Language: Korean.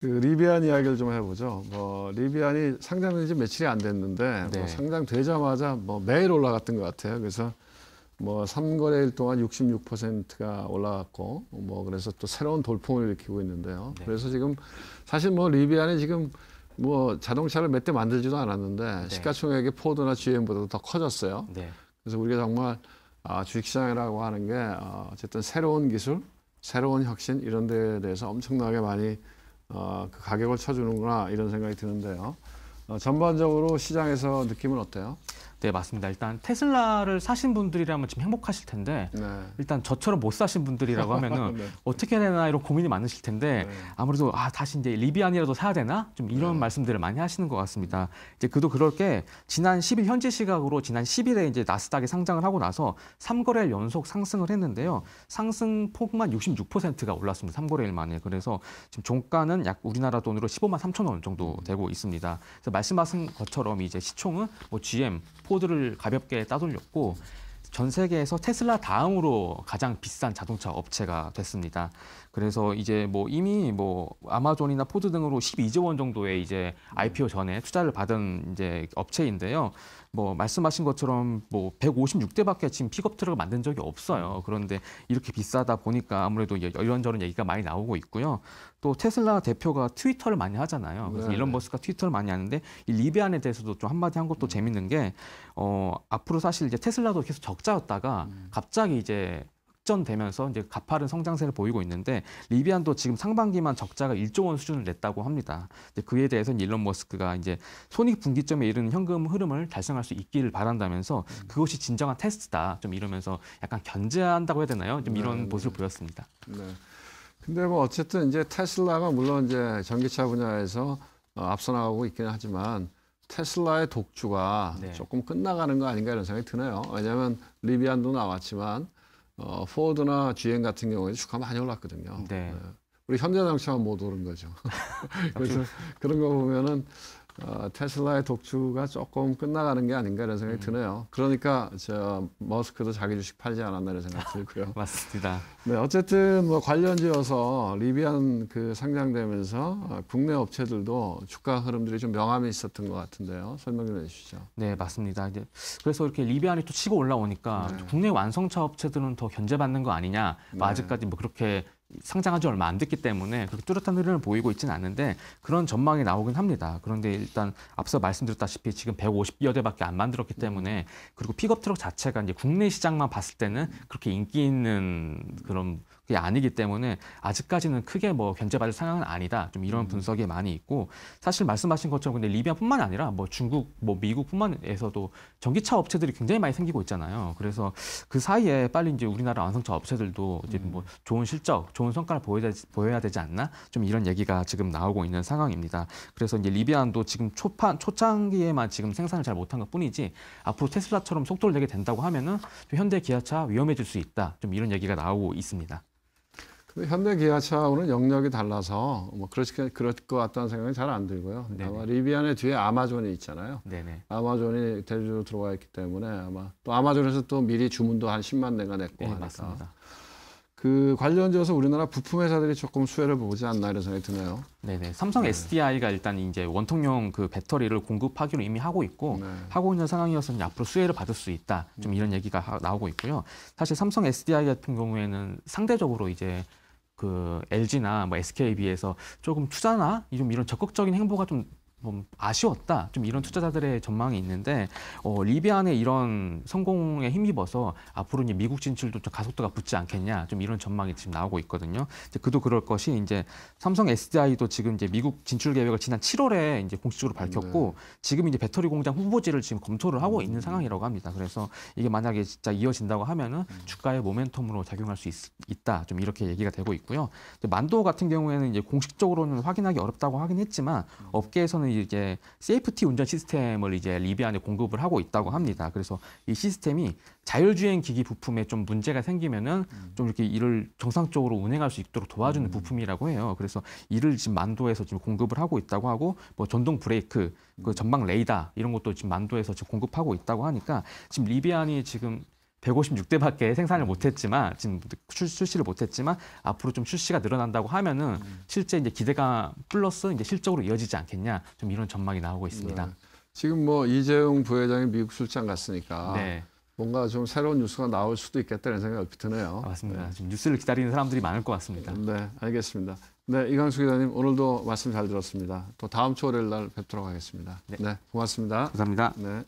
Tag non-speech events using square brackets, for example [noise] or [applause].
그 리비안 이야기를 좀 해보죠. 뭐 리비안이 상장된 지 며칠이 안 됐는데 뭐 네. 뭐 상장되자마자 뭐 매일 올라갔던 것 같아요. 그래서 뭐 3거래일 동안 66%가 올라갔고 뭐 그래서 또 새로운 돌풍을 일으키고 있는데요. 네. 그래서 지금 사실 뭐 리비안이 지금 뭐 자동차를 몇 대 만들지도 않았는데 네. 시가총액이 포드나 GM보다 도더 커졌어요. 네. 그래서 우리가 정말 아, 주식시장이라고 하는 게 어, 어쨌든 새로운 기술, 새로운 혁신 이런 데에 대해서 엄청나게 많이 어, 그 가격을 쳐주는구나 이런 생각이 드는데요. 어, 전반적으로 시장에서 느낌은 어때요? 네, 맞습니다. 일단 테슬라를 사신 분들이라면 지금 행복하실 텐데 네. 일단 저처럼 못 사신 분들이라고 하면은 [laughs] 네. 어떻게 해야 되나 이런 고민이 많으실 텐데 네. 아무래도 아 다시 이제 리비안이라도 사야 되나 좀 이런 네. 말씀들을 많이 하시는 것 같습니다. 이제 그도 그럴 게 지난 10일 현지 시각으로 지난 10일에 이제 나스닥에 상장을 하고 나서 3거래일 연속 상승을 했는데요. 상승 폭만 66%가 올랐습니다. 3거래일 만에. 그래서 지금 종가는 약 우리나라 돈으로 15만 3천 원 정도 음. 되고 있습니다. 그래서 말씀하신 것처럼 이제 시총은 뭐 GM 포드를 가볍게 따돌렸고 전 세계에서 테슬라 다음으로 가장 비싼 자동차 업체가 됐습니다. 그래서 이제 뭐 이미 뭐 아마존이나 포드 등으로 12조 원 정도의 이제 IPO 전에 투자를 받은 이제 업체인데요. 뭐 말씀하신 것처럼 뭐 156대밖에 지금 픽업 트럭을 만든 적이 없어요. 그런데 이렇게 비싸다 보니까 아무래도 이런저런 얘기가 많이 나오고 있고요. 또 테슬라 대표가 트위터를 많이 하잖아요. 그래서 네. 일론 머스가 트위터를 많이 하는데 이리비안에 대해서도 좀 한마디 한 것도 음. 재밌는 게 어, 앞으로 사실 이제 테슬라도 계속 적자였다가 음. 갑자기 이제 역전되면서 이제 가파른 성장세를 보이고 있는데 리비안도 지금 상반기만 적자가 1조 원 수준을 냈다고 합니다. 그에 대해서는 일론 머스크가 이제 손익 분기점에 이르는 현금 흐름을 달성할 수 있기를 바란다면서 그것이 진정한 테스트다. 좀 이러면서 약간 견제한다고 해야 되나요? 좀 이런 네, 모습을 네. 보였습니다. 네. 근데 뭐 어쨌든 이제 테슬라가 물론 이제 전기차 분야에서 어, 앞서 나가고 있긴 하지만 테슬라의 독주가 네. 조금 끝나가는 거 아닌가 이런 생각이 드네요. 왜냐하면 리비안도 나왔지만 어, 포드나 GM 같은 경우에 주가 많이 올랐거든요. 네. 네. 우리 현대자동차만 못 오른 거죠. [laughs] 그래서 그런 거 보면은 어, 테슬라의 독주가 조금 끝나가는 게 아닌가 이런 생각이 음. 드네요. 그러니까 저 머스크도 자기 주식 팔지 않았나 이런 생각 이 아, 들고요. [laughs] 맞습니다. 네, 어쨌든 뭐 관련지어서 리비안 그 상장되면서 어, 국내 업체들도 주가 흐름들이 좀 명암이 있었던 것 같은데요. 설명 좀 해주시죠. 네, 맞습니다. 이제 그래서 이렇게 리비안이 또 치고 올라오니까 네. 국내 완성차 업체들은 더 견제받는 거 아니냐. 뭐 네. 아직까지 뭐 그렇게 상장한 지 얼마 안 됐기 때문에 그렇게 뚜렷한 흐름을 보이고 있지는 않는데 그런 전망이 나오긴 합니다. 그런데 일단 앞서 말씀드렸다시피 지금 150여 대밖에 안 만들었기 때문에 그리고 픽업 트럭 자체가 이제 국내 시장만 봤을 때는 그렇게 인기 있는 그런 게 아니기 때문에 아직까지는 크게 뭐 견제받을 상황은 아니다. 좀 이런 음. 분석이 많이 있고 사실 말씀하신 것처럼 근데 리비아뿐만 아니라 뭐 중국, 뭐 미국뿐만에서도 전기차 업체들이 굉장히 많이 생기고 있잖아요. 그래서 그 사이에 빨리 이제 우리나라 완성차 업체들도 이제 음. 뭐 좋은 실적, 좋은 성과를 보여야, 보여야 되지 않나? 좀 이런 얘기가 지금 나오고 있는 상황입니다. 그래서 이제 리비안도 지금 초판 초창기에만 지금 생산을 잘 못한 것 뿐이지 앞으로 테슬라처럼 속도를 내게 된다고 하면은 현대 기아차 위험해질 수 있다. 좀 이런 얘기가 나오고 있습니다. 근데 현대 기아차하고는 영역이 달라서 뭐 그렇게 그럴 것 같다는 생각이 잘 안 들고요. 네네. 아마 리비안의 뒤에 아마존이 있잖아요. 네네. 아마존이 대주로 들어와 있기 때문에 아마 또 아마존에서 또 미리 주문도 한 10만 대가 냈고 네, 하니까. 그 관련지어서 우리나라 부품 회사들이 조금 수혜를 보지 않나 이런 생각이 드네요. 네네. 삼성 SDI가 네. 일단 이제 원통형 그 배터리를 공급하기로 이미 하고 있고 네. 하고 있는 상황이어서 앞으로 수혜를 받을 수 있다. 좀 음. 이런 얘기가 나오고 있고요. 사실 삼성 SDI 같은 경우에는 상대적으로 이제 그 LG나 뭐 SK에 비서 조금 투자나 좀 이런 적극적인 행보가 좀좀 아쉬웠다. 좀 이런 투자자들의 전망이 있는데 어, 리비안의 이런 성공에 힘입어서 앞으로 이제 미국 진출도 좀 가속도가 붙지 않겠냐. 좀 이런 전망이 지금 나오고 있거든요. 이제 그도 그럴 것이 이제 삼성 SDI도 지금 이제 미국 진출 계획을 지난 7월에 이제 공식적으로 밝혔고 네. 지금 이제 배터리 공장 후보지를 지금 검토를 하고 음. 있는 상황이라고 합니다. 그래서 이게 만약에 진짜 이어진다고 하면은 음. 주가의 모멘텀으로 작용할 수 있, 있다. 좀 이렇게 얘기가 되고 있고요. 만도 같은 경우에는 이제 공식적으로는 확인하기 어렵다고 하긴 했지만 음. 업계에서는 저희는 이제 세이프티 운전 시스템을 이제 리비안에 공급을 하고 있다고 합니다. 그래서 이 시스템이 자율주행 기기 부품에 좀 문제가 생기면은 음. 좀 이렇게 이를 정상적으로 운행할 수 있도록 도와주는 음. 부품이라고 해요. 그래서 이를 지금 만도에서 지금 공급을 하고 있다고 하고 뭐 전동 브레이크, 그 음. 전방 레이더 이런 것도 지금 만도에서 지금 공급하고 있다고 하니까 지금 리비안이 지금 156대밖에 생산을 못했지만 지금 뭐 출시를 못했지만 앞으로 좀 출시가 늘어난다고 하면은 음. 실제 이제 기대감 플러스 이제 실적으로 이어지지 않겠냐 좀 이런 전망이 나오고 있습니다. 네. 지금 뭐 이재용 부회장이 미국 출장 갔으니까 네. 뭔가 좀 새로운 뉴스가 나올 수도 있겠다는 생각이 드네요. 아, 맞습니다. 네. 지금 뉴스를 기다리는 사람들이 많을 것 같습니다. 네, 알겠습니다. 네, 이강수 기자님 오늘도 말씀 잘 들었습니다. 또 다음 주 월요일 날 뵙도록 하겠습니다. 네, 네 고맙습니다. 감사합니다. 네.